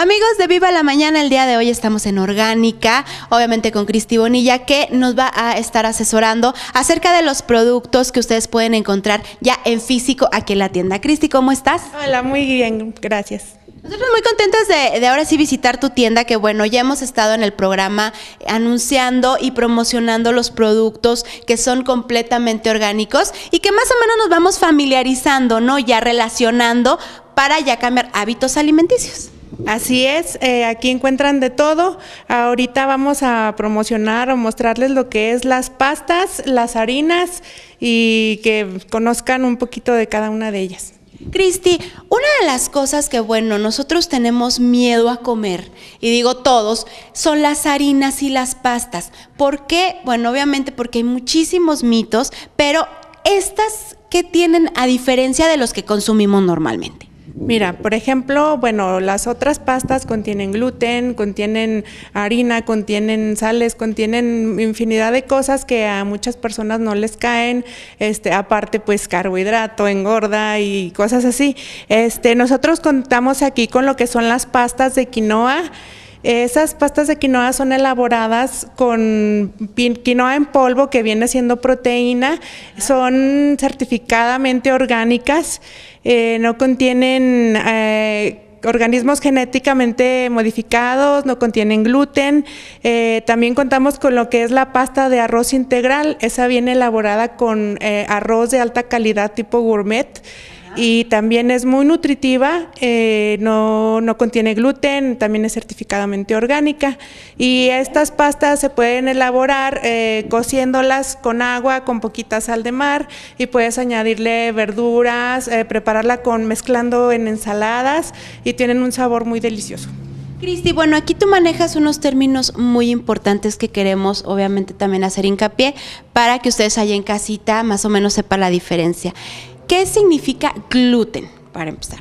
Amigos de Viva la Mañana, el día de hoy estamos en Orgánica, obviamente con Cristi Bonilla, que nos va a estar asesorando acerca de los productos que ustedes pueden encontrar ya en físico aquí en la tienda. Cristi, ¿cómo estás? Hola, muy bien, gracias. Nosotros muy contentos de, ahora sí visitar tu tienda, que bueno, ya hemos estado en el programa anunciando y promocionando los productos que son completamente orgánicos y que más o menos nos vamos familiarizando, ¿no? Ya relacionando para ya cambiar hábitos alimenticios. Así es, eh, aquí encuentran de todo. Ahorita vamos a promocionar o mostrarles lo que es las pastas, las harinas y que conozcan un poquito de cada una de ellas. Cristi, una de las cosas que, bueno, nosotros tenemos miedo a comer, y digo todos, son las harinas y las pastas. ¿Por qué? Bueno, obviamente porque hay muchísimos mitos, pero estas, que tienen a diferencia de los que consumimos normalmente? Mira, por ejemplo, bueno, las otras pastas contienen gluten, contienen harina, contienen sales, contienen infinidad de cosas que a muchas personas no les caen, este, aparte pues carbohidrato, engorda y cosas así. Este, nosotros contamos aquí con lo que son las pastas de quinoa, esas pastas de quinoa son elaboradas con quinoa en polvo que viene siendo proteína, ah. son certificadamente orgánicas, eh, no contienen... Eh, organismos genéticamente modificados, no contienen gluten. Eh, también contamos con lo que es la pasta de arroz integral, esa viene elaborada con arroz de alta calidad tipo gourmet y también es muy nutritiva, eh, no, no, contiene gluten, también es certificadamente orgánica. Y estas pastas se pueden elaborar eh, cociéndolas con agua, con poquita sal de mar y puedes añadirle verduras, eh, prepararla con mezclando en ensaladas y tienen un sabor muy delicioso. Cristi, bueno, aquí tú manejas unos términos muy importantes que queremos obviamente también hacer hincapié para que ustedes allá en casita más o menos sepan la diferencia. ¿Qué significa gluten? Para empezar.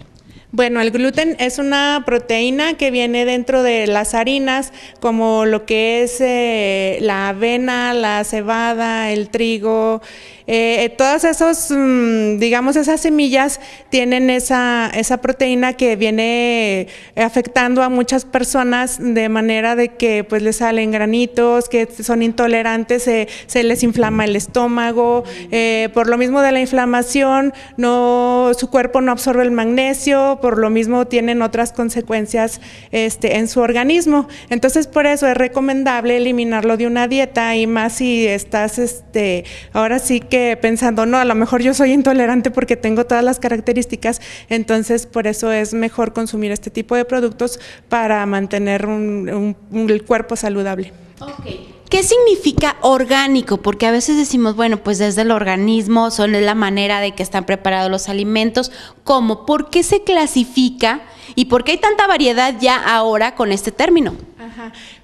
Bueno, el gluten es una proteína que viene dentro de las harinas, como lo que es eh, la avena, la cebada, el trigo, eh, todas esos, mm, digamos, esas semillas tienen esa, esa proteína que viene afectando a muchas personas de manera de que pues les salen granitos, que son intolerantes, se les inflama el estómago, eh, por lo mismo de la inflamación, no, su cuerpo no absorbe el magnesio, por lo mismo tienen otras consecuencias este, en su organismo. Entonces, por eso es recomendable eliminarlo de una dieta y más si estás, este, ahora sí que pensando, no, a lo mejor yo soy intolerante porque tengo todas las características, entonces por eso es mejor consumir este tipo de productos para mantener un, el cuerpo saludable. Okay. ¿Qué significa orgánico? Porque a veces decimos, bueno, pues desde el organismo, son la manera de que están preparados los alimentos. ¿Cómo? ¿Por qué se clasifica y por qué hay tanta variedad ya ahora con este término?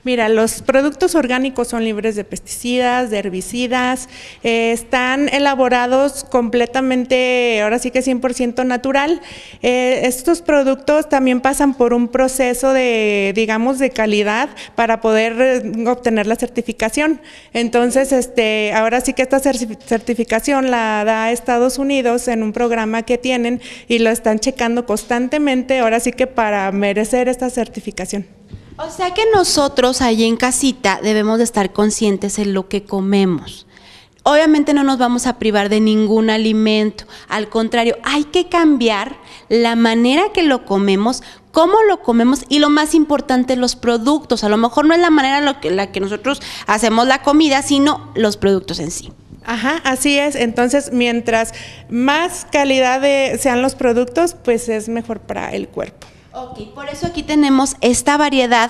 Mira, los productos orgánicos son libres de pesticidas, de herbicidas, eh, están elaborados completamente, ahora sí que 100% natural. Eh, estos productos también pasan por un proceso de, digamos, de calidad para poder eh, obtener la certificación. Entonces, este, ahora sí que esta certificación la da Estados Unidos en un programa que tienen y lo están checando constantemente, ahora sí que para merecer esta certificación. O sea que nosotros ahí en casita debemos de estar conscientes en lo que comemos. Obviamente no nos vamos a privar de ningún alimento, al contrario, hay que cambiar la manera que lo comemos, cómo lo comemos y lo más importante, los productos. A lo mejor no es la manera en la que, la que nosotros hacemos la comida, sino los productos en sí. Ajá, así es. Entonces, mientras más calidad sean los productos, pues es mejor para el cuerpo. Ok, por eso aquí tenemos esta variedad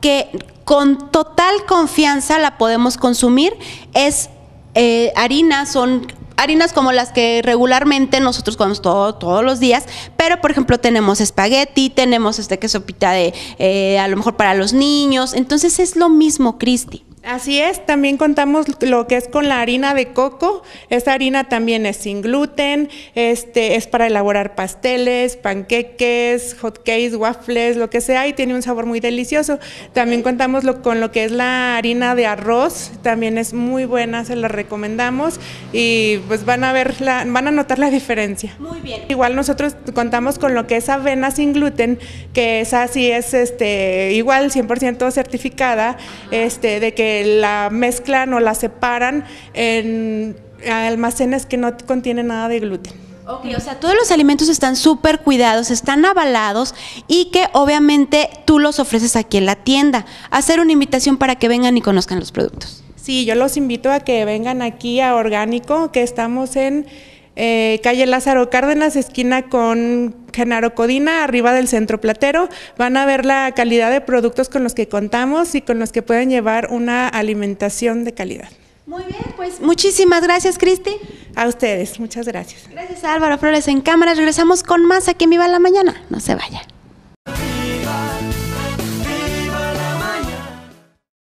que con total confianza la podemos consumir. Es eh, harina, son harinas como las que regularmente nosotros comemos todos los días, pero por ejemplo tenemos espagueti, tenemos este queso pita de eh, a lo mejor para los niños, entonces es lo mismo, Cristi. Así es, también contamos lo que es con la harina de coco. Esta harina también es sin gluten, este es para elaborar pasteles, panqueques, hotcakes, waffles, lo que sea y tiene un sabor muy delicioso. También contamos lo, con lo que es la harina de arroz, también es muy buena, se la recomendamos y pues van a ver van a notar la diferencia. Muy bien. Igual nosotros contamos con lo que es avena sin gluten, que es así es este igual 100% certificada, este de que la mezclan o la separan en almacenes que no contienen nada de gluten. Ok, o sea, todos los alimentos están súper cuidados, están avalados y que obviamente tú los ofreces aquí en la tienda. Hacer una invitación para que vengan y conozcan los productos. Sí, yo los invito a que vengan aquí a Orgánico, que estamos en eh, calle Lázaro Cárdenas, esquina con Genaro Codina, arriba del Centro Platero. Van a ver la calidad de productos con los que contamos y con los que pueden llevar una alimentación de calidad. Muy bien, pues muchísimas gracias, Cristi. A ustedes, muchas gracias. Gracias Álvaro Flores en cámara. Regresamos con más aquí en Viva la Mañana. No se vayan.